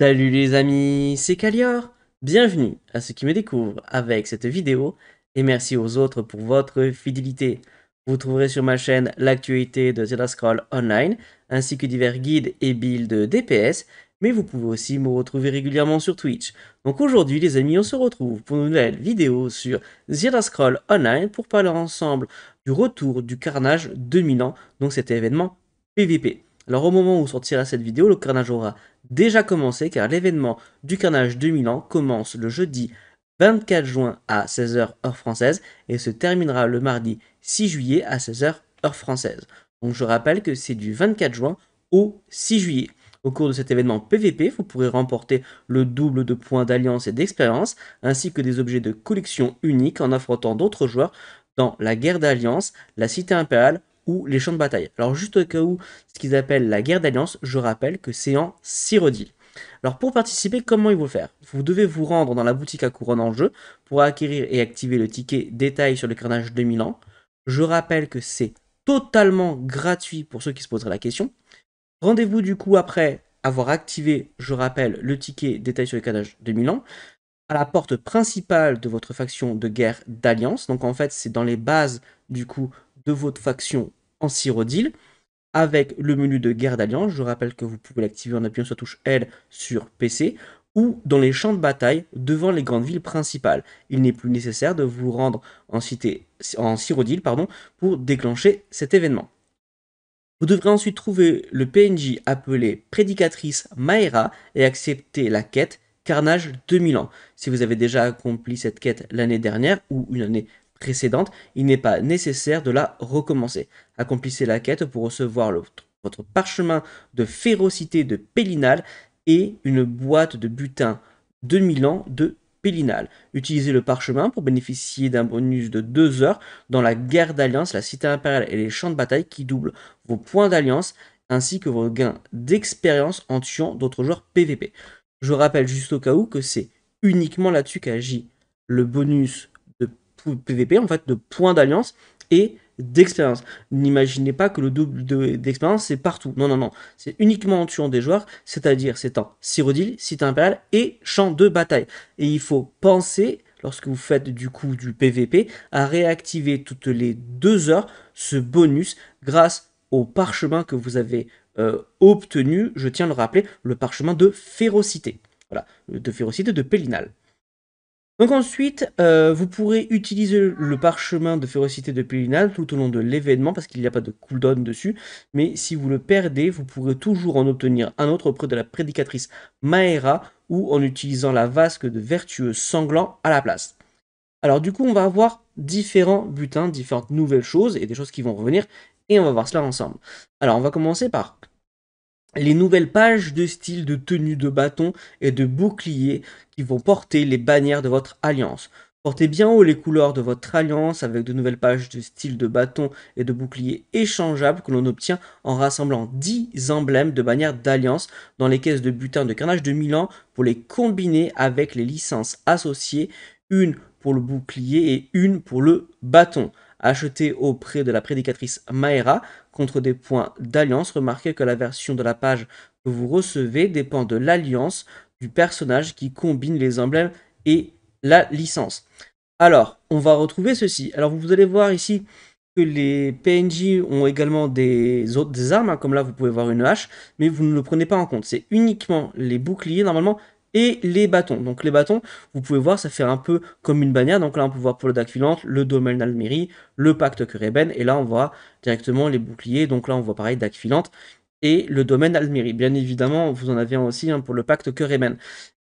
Salut les amis, c'est Kalior Bienvenue à ceux qui me découvrent avec cette vidéo et merci aux autres pour votre fidélité. Vous trouverez sur ma chaîne l'actualité de Zelda Scroll Online ainsi que divers guides et builds DPS, mais vous pouvez aussi me retrouver régulièrement sur Twitch. Donc aujourd'hui les amis, on se retrouve pour une nouvelle vidéo sur Zelda Scroll Online pour parler ensemble du retour du carnage dominant, donc cet événement PVP. Alors au moment où sortira cette vidéo, le carnage aura déjà commencé car l'événement du carnage 2000 Milan commence le jeudi 24 juin à 16h heure française et se terminera le mardi 6 juillet à 16h heure française. Donc je rappelle que c'est du 24 juin au 6 juillet. Au cours de cet événement PVP, vous pourrez remporter le double de points d'alliance et d'expérience, ainsi que des objets de collection uniques en affrontant d'autres joueurs dans la guerre d'alliance, la cité impériale ou les champs de bataille. Alors juste au cas où ce qu'ils appellent la guerre d'alliance, je rappelle que c'est en Cyrodiil. Alors pour participer, comment il faut faire Vous devez vous rendre dans la boutique à couronne en jeu pour acquérir et activer le ticket détail sur le carnage de Milan. Je rappelle que c'est totalement gratuit pour ceux qui se poseraient la question. Rendez-vous du coup après avoir activé, je rappelle, le ticket détail sur le carnage de Milan à la porte principale de votre faction de guerre d'alliance. Donc en fait, c'est dans les bases du coup de votre faction en Cyrodiil avec le menu de guerre d'alliance. Je rappelle que vous pouvez l'activer en appuyant sur la touche L sur PC ou dans les champs de bataille devant les grandes villes principales. Il n'est plus nécessaire de vous rendre en, cité, en Cyrodiil pardon, pour déclencher cet événement. Vous devrez ensuite trouver le PNJ appelé Prédicatrice Maera et accepter la quête Carnage 2000 ans. Si vous avez déjà accompli cette quête l'année dernière ou une année précédente, il n'est pas nécessaire de la recommencer. Accomplissez la quête pour recevoir votre parchemin de férocité de Pélinal et une boîte de butin 2000 ans de Pélinal. Utilisez le parchemin pour bénéficier d'un bonus de 2 heures dans la guerre d'alliance, la cité impériale et les champs de bataille qui doublent vos points d'alliance ainsi que vos gains d'expérience en tuant d'autres joueurs PVP. Je rappelle juste au cas où que c'est uniquement là-dessus qu'agit le bonus PVP, en fait, de points d'alliance et d'expérience. N'imaginez pas que le double d'expérience, c'est partout. Non, non, non. C'est uniquement en tuant des joueurs, c'est-à-dire c'est en Cyrodiil, site impérial et champ de bataille. Et il faut penser, lorsque vous faites du coup du PVP, à réactiver toutes les deux heures ce bonus grâce au parchemin que vous avez euh, obtenu, je tiens à le rappeler, le parchemin de férocité. Voilà, de férocité de Pélinal. Donc ensuite, euh, vous pourrez utiliser le parchemin de férocité de Pélinal tout au long de l'événement parce qu'il n'y a pas de cooldown dessus. Mais si vous le perdez, vous pourrez toujours en obtenir un autre auprès de la prédicatrice Maera ou en utilisant la vasque de vertueux sanglant à la place. Alors du coup, on va avoir différents butins, différentes nouvelles choses et des choses qui vont revenir et on va voir cela ensemble. Alors on va commencer par les nouvelles pages de style de tenue de bâton et de bouclier qui vont porter les bannières de votre alliance. Portez bien haut les couleurs de votre alliance avec de nouvelles pages de style de bâton et de bouclier échangeables que l'on obtient en rassemblant 10 emblèmes de bannières d'alliance dans les caisses de butin de carnage de Milan pour les combiner avec les licences associées, une pour le bouclier et une pour le bâton acheté auprès de la prédicatrice Maera contre des points d'alliance. Remarquez que la version de la page que vous recevez dépend de l'alliance du personnage qui combine les emblèmes et la licence. Alors, on va retrouver ceci. Alors, vous allez voir ici que les PNJ ont également des autres armes, hein, comme là vous pouvez voir une hache, mais vous ne le prenez pas en compte. C'est uniquement les boucliers. Normalement, et les bâtons. Donc les bâtons, vous pouvez voir, ça fait un peu comme une bannière. Donc là, on peut voir pour le Dac le domaine d'Almérie, le pacte Rében. et là, on voit directement les boucliers. Donc là, on voit pareil Dac et le domaine d'Almérie. Bien évidemment, vous en avez un aussi hein, pour le pacte Kureben.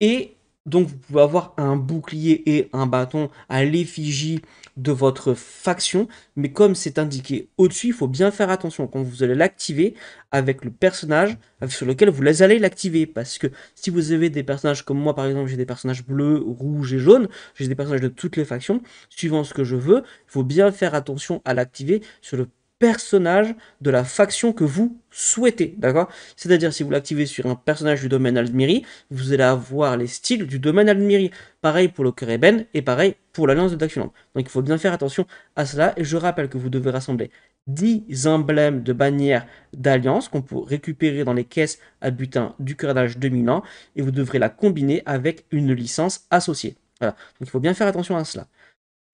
Et donc, vous pouvez avoir un bouclier et un bâton à l'effigie de votre faction, mais comme c'est indiqué au-dessus, il faut bien faire attention quand vous allez l'activer avec le personnage sur lequel vous allez l'activer, parce que si vous avez des personnages comme moi par exemple, j'ai des personnages bleus, rouges et jaunes, j'ai des personnages de toutes les factions, suivant ce que je veux, il faut bien faire attention à l'activer sur le personnage de la faction que vous souhaitez, d'accord C'est-à-dire si vous l'activez sur un personnage du domaine Almiri, vous allez avoir les styles du domaine Almiri. Pareil pour le Kureben et pareil pour l'Alliance de Daxuland. Donc il faut bien faire attention à cela et je rappelle que vous devez rassembler 10 emblèmes de bannières d'alliance qu'on peut récupérer dans les caisses à butin du 2000 2001 et vous devrez la combiner avec une licence associée. Voilà. Donc il faut bien faire attention à cela.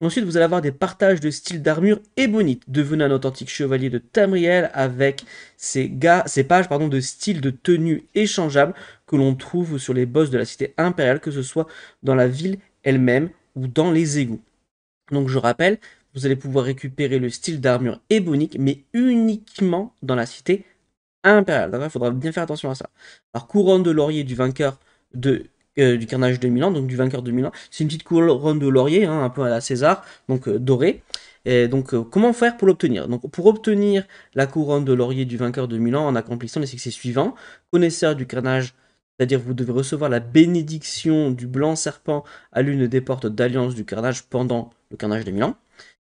Ensuite, vous allez avoir des partages de styles d'armure ébonite, devenant un authentique chevalier de Tamriel avec ces gars, pages pardon, de styles de tenue échangeables que l'on trouve sur les boss de la cité impériale, que ce soit dans la ville elle-même ou dans les égouts. Donc je rappelle, vous allez pouvoir récupérer le style d'armure ébonique, mais uniquement dans la cité impériale. Il faudra bien faire attention à ça. Alors, couronne de laurier du vainqueur de du carnage de Milan, donc du vainqueur de Milan. C'est une petite couronne de laurier, hein, un peu à la César, donc euh, dorée. donc, euh, comment faire pour l'obtenir Donc, pour obtenir la couronne de laurier du vainqueur de Milan en accomplissant les succès suivants connaisseur du carnage, c'est-à-dire vous devez recevoir la bénédiction du blanc serpent à l'une des portes d'alliance du carnage pendant le carnage de Milan.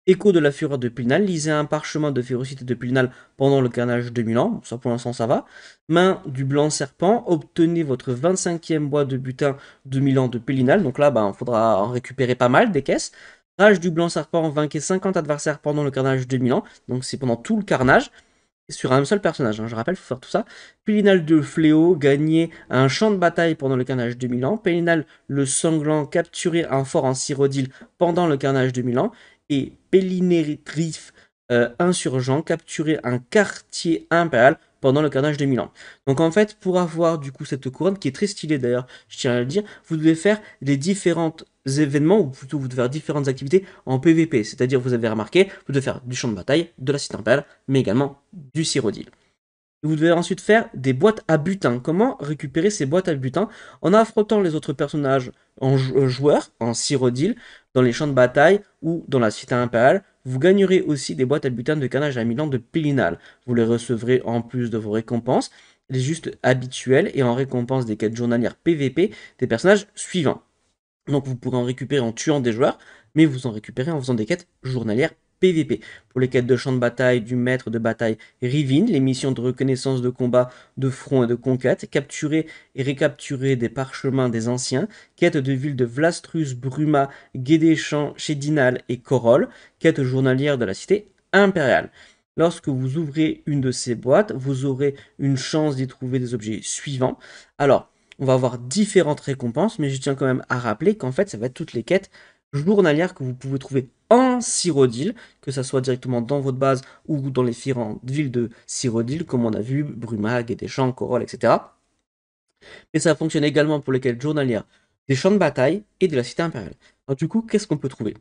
Écho de la fureur de Pulnal, lisez un parchemin de férocité de Pulnal pendant le carnage de Milan, ça pour l'instant ça va. Main du blanc serpent, obtenez votre 25e bois de butin de Milan de Pulinal, donc là il ben, faudra en récupérer pas mal des caisses. Rage du blanc serpent, vainquez 50 adversaires pendant le carnage de Milan, donc c'est pendant tout le carnage sur un seul personnage, hein, je rappelle, il faut faire tout ça. Pulinal de Fléau, gagnez un champ de bataille pendant le carnage de Milan. Pélinal le sanglant, capturer un fort en sirodile pendant le carnage de Milan. Et Pellinétrice euh, insurgent capturer un quartier impérial pendant le carnage de Milan. Donc en fait, pour avoir du coup cette couronne, qui est très stylée d'ailleurs, je tiens à le dire, vous devez faire les différents événements, ou plutôt vous devez faire différentes activités en PVP. C'est-à-dire, vous avez remarqué, vous devez faire du champ de bataille, de la cité impériale, mais également du sirodile. Vous devez ensuite faire des boîtes à butin. Comment récupérer ces boîtes à butin En affrontant les autres personnages en euh, joueurs, en sirodile, dans les champs de bataille ou dans la cité impériale, vous gagnerez aussi des boîtes à butin de carnage à Milan de Pélinal. Vous les recevrez en plus de vos récompenses, les justes habituelles et en récompense des quêtes journalières PVP des personnages suivants. Donc vous pourrez en récupérer en tuant des joueurs, mais vous en récupérez en faisant des quêtes journalières PVP. Pour les quêtes de champ de bataille du maître de bataille Rivine, les missions de reconnaissance de combat de front et de conquête, capturer et récapturer des parchemins des anciens, quête de ville de Vlastrus, Bruma, Guédéchamp, Chédinal et Corolle, quête journalière de la cité impériale. Lorsque vous ouvrez une de ces boîtes, vous aurez une chance d'y trouver des objets suivants. Alors, on va avoir différentes récompenses, mais je tiens quand même à rappeler qu'en fait, ça va être toutes les quêtes journalières que vous pouvez trouver en que ce soit directement dans votre base ou dans les différentes villes de Cyrodiil, comme on a vu, Brumag, et champs Corol, etc. Mais ça fonctionne également pour lesquels quêtes journalières des champs de bataille et de la cité impériale. Alors du coup, qu'est-ce qu'on peut trouver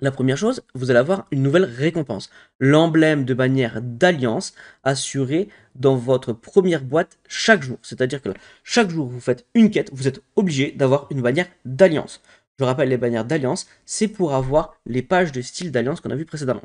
la première chose, vous allez avoir une nouvelle récompense, l'emblème de bannière d'alliance assuré dans votre première boîte chaque jour. C'est-à-dire que chaque jour, vous faites une quête, vous êtes obligé d'avoir une bannière d'alliance je rappelle les bannières d'Alliance, c'est pour avoir les pages de style d'Alliance qu'on a vu précédemment.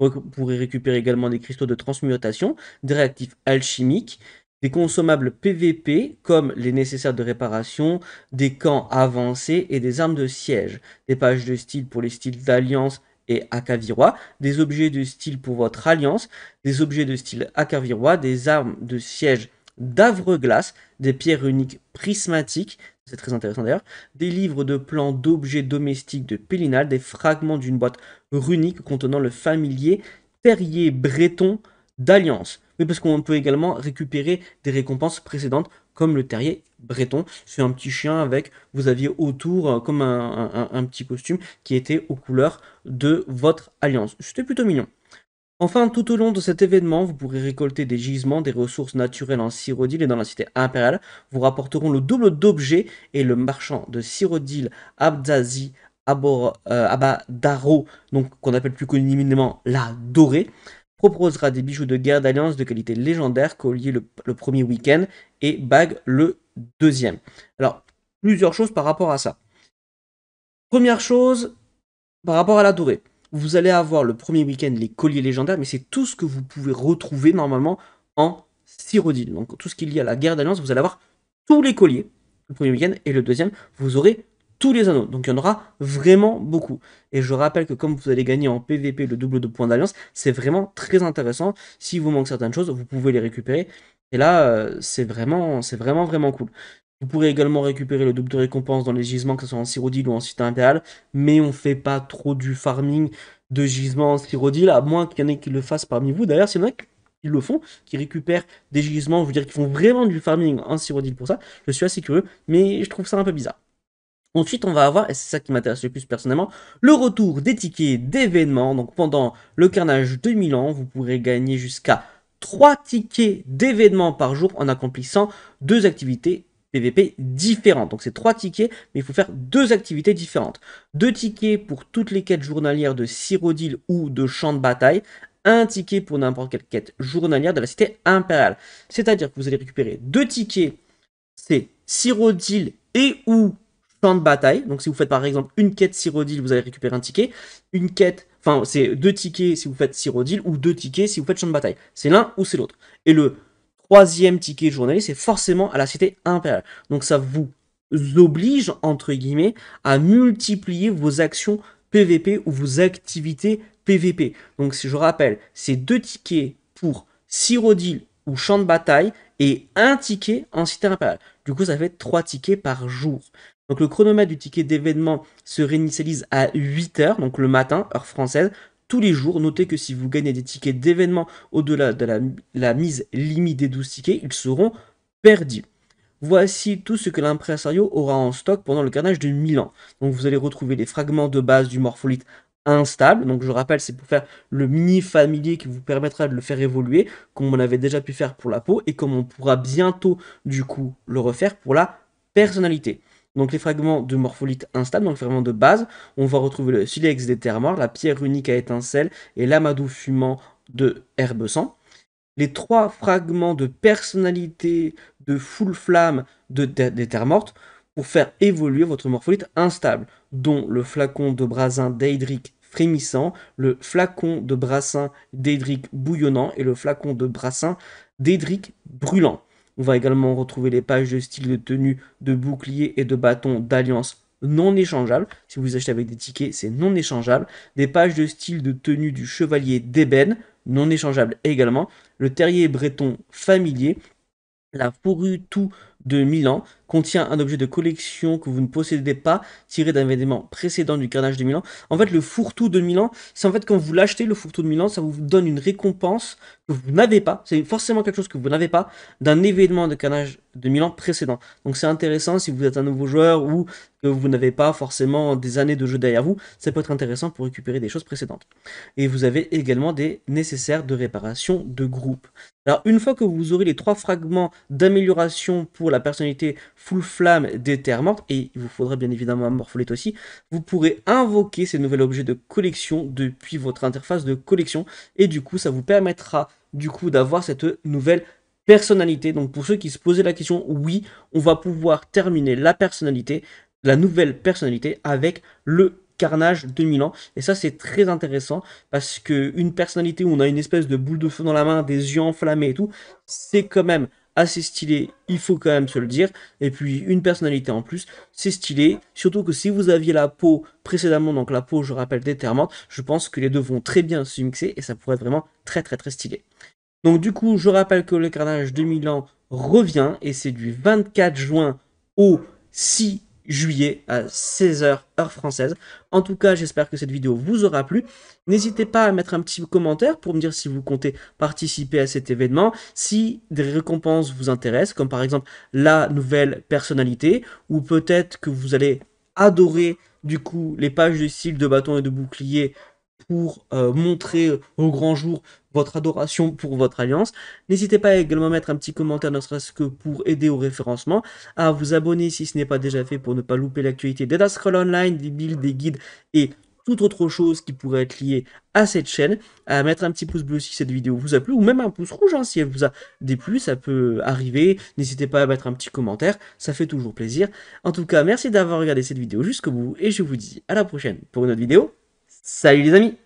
Vous pourrez récupérer également des cristaux de transmutation, des réactifs alchimiques, des consommables PVP comme les nécessaires de réparation, des camps avancés et des armes de siège, des pages de style pour les styles d'Alliance et Akavirois, des objets de style pour votre alliance, des objets de style Akavirois, des armes de siège glace, des pierres uniques prismatiques, c'est très intéressant d'ailleurs, des livres de plans d'objets domestiques de Pélinal, des fragments d'une boîte runique contenant le familier terrier breton d'Alliance. Mais parce qu'on peut également récupérer des récompenses précédentes comme le terrier breton. C'est un petit chien avec, vous aviez autour euh, comme un, un, petit costume qui était aux couleurs de votre alliance. C'était plutôt mignon. Enfin, tout au long de cet événement, vous pourrez récolter des gisements, des ressources naturelles en Cyrodiil et dans la cité impériale vous rapporteront le double d'objets et le marchand de Cyrodiil, Abdazi, euh, Abadaro, donc qu'on appelle plus communément la dorée, proposera des bijoux de guerre d'alliance de qualité légendaire, collier le, le premier week-end et bague le deuxième. Alors, plusieurs choses par rapport à ça. Première chose, par rapport à la dorée vous allez avoir le premier week-end les colliers légendaires, mais c'est tout ce que vous pouvez retrouver normalement en Cyrodiil. Donc tout ce qui est lié à la guerre d'alliance, vous allez avoir tous les colliers le premier week-end, et le deuxième, vous aurez tous les anneaux. Donc il y en aura vraiment beaucoup. Et je rappelle que comme vous allez gagner en PVP le double de points d'alliance, c'est vraiment très intéressant. Si vous manque certaines choses, vous pouvez les récupérer. Et là, euh, c'est vraiment, c'est vraiment, vraiment cool. Vous pourrez également récupérer le double de récompense dans les gisements, que ce soit en Cyrodiil ou en site mais on fait pas trop du farming de gisements en Cyrodiil, à moins qu'il y en ait qui le fassent parmi vous. D'ailleurs, s'il y en a qui le font, qui récupèrent des gisements, je veux dire, qu'ils font vraiment du farming en Cyrodiil pour ça, je suis assez curieux, mais je trouve ça un peu bizarre. Ensuite, on va avoir, et c'est ça qui m'intéresse le plus personnellement, le retour des tickets d'événements. Donc pendant le carnage 2000 ans, vous pourrez gagner jusqu'à 3 tickets d'événements par jour en accomplissant deux activités PVP différentes. Donc c'est trois tickets, mais il faut faire deux activités différentes. Deux tickets pour toutes les quêtes journalières de Cyrodiil ou de champ de bataille, un ticket pour n'importe quelle quête journalière de la cité impériale. C'est-à-dire que vous allez récupérer deux tickets, c'est Cyrodiil et ou champ de bataille. Donc si vous faites par exemple une quête Cyrodiil, vous allez récupérer un ticket. Une quête, enfin c'est deux tickets si vous faites Cyrodiil ou deux tickets si vous faites champ de bataille. C'est l'un ou c'est l'autre. Et le troisième ticket journaliste c'est forcément à la cité impériale. Donc ça vous oblige, entre guillemets, à multiplier vos actions PVP ou vos activités PVP. Donc si je rappelle, c'est deux tickets pour Cyrodiil ou champ de bataille et un ticket en cité impériale. Du coup, ça fait trois tickets par jour. Donc le chronomètre du ticket d'événement se réinitialise à 8h, donc le matin, heure française, tous les jours. Notez que si vous gagnez des tickets d'événements au-delà de la, mise limite des 12 tickets, ils seront perdus. Voici tout ce que l'impresario aura en stock pendant le carnage de ans. Donc vous allez retrouver les fragments de base du morpholite instable. Donc je rappelle, c'est pour faire le mini familier qui vous permettra de le faire évoluer, comme on avait déjà pu faire pour la peau, et comme on pourra bientôt du coup le refaire pour la personnalité. Donc les fragments de morpholite instable, donc les fragments de base, on va retrouver le silex des terres mortes, la pierre unique à étincelles et l'amadou fumant de herbe sang. Les trois fragments de personnalité, de full flamme de, des terres mortes pour faire évoluer votre morpholite instable, dont le flacon de brasin d'Eidric frémissant, le flacon de brassin d'Eidric bouillonnant et le flacon de brassin d'Eidric brûlant. On va également retrouver les pages de style de tenue, de bouclier et de bâton d'alliance non échangeables. Si vous achetez avec des tickets, c'est non échangeable. Des pages de style de tenue du chevalier d'ébène, non échangeable également. Le terrier breton familier. La fourrue tout de Milan contient un objet de collection que vous ne possédez pas, tiré d'un événement précédent du carnage de Milan. En fait, le fourre-tout de Milan, c'est en fait quand vous l'achetez, le fourre-tout de Milan, ça vous donne une récompense que vous n'avez pas, c'est forcément quelque chose que vous n'avez pas, d'un événement de carnage de ans précédent. Donc c'est intéressant si vous êtes un nouveau joueur ou que vous n'avez pas forcément des années de jeu derrière vous, ça peut être intéressant pour récupérer des choses précédentes. Et vous avez également des nécessaires de réparation de groupe. Alors une fois que vous aurez les trois fragments d'amélioration pour la personnalité full flamme des et il vous faudra bien évidemment un aussi, vous pourrez invoquer ces nouveaux objets de collection depuis votre interface de collection, et du coup ça vous permettra du coup d'avoir cette nouvelle personnalité. Donc pour ceux qui se posaient la question, oui, on va pouvoir terminer la personnalité, la nouvelle personnalité avec le Carnage de Milan. Et ça, c'est très intéressant parce que une personnalité où on a une espèce de boule de feu dans la main, des yeux enflammés et tout, c'est quand même assez stylé, il faut quand même se le dire. Et puis une personnalité en plus, c'est stylé. Surtout que si vous aviez la peau précédemment, donc la peau, je rappelle, déterminante, je pense que les deux vont très bien se mixer et ça pourrait être vraiment très très très stylé. Donc du coup, je rappelle que le carnage de Milan revient et c'est du 24 juin au 6 juillet à 16h heure française. En tout cas, j'espère que cette vidéo vous aura plu. N'hésitez pas à mettre un petit commentaire pour me dire si vous comptez participer à cet événement, si des récompenses vous intéressent, comme par exemple la nouvelle personnalité, ou peut-être que vous allez adorer du coup les pages de style de bâton et de bouclier pour euh, montrer euh, au grand jour votre adoration pour votre alliance. N'hésitez pas également à mettre un petit commentaire, ne serait-ce que pour aider au référencement, à vous abonner si ce n'est pas déjà fait pour ne pas louper l'actualité des Online, des builds, des guides et toute autre chose qui pourrait être liée à cette chaîne, à mettre un petit pouce bleu si cette vidéo vous a plu, ou même un pouce rouge hein, si elle vous a déplu, ça peut arriver, n'hésitez pas à mettre un petit commentaire, ça fait toujours plaisir. En tout cas, merci d'avoir regardé cette vidéo jusqu'au bout, et je vous dis à la prochaine pour une autre vidéo. Salut les amis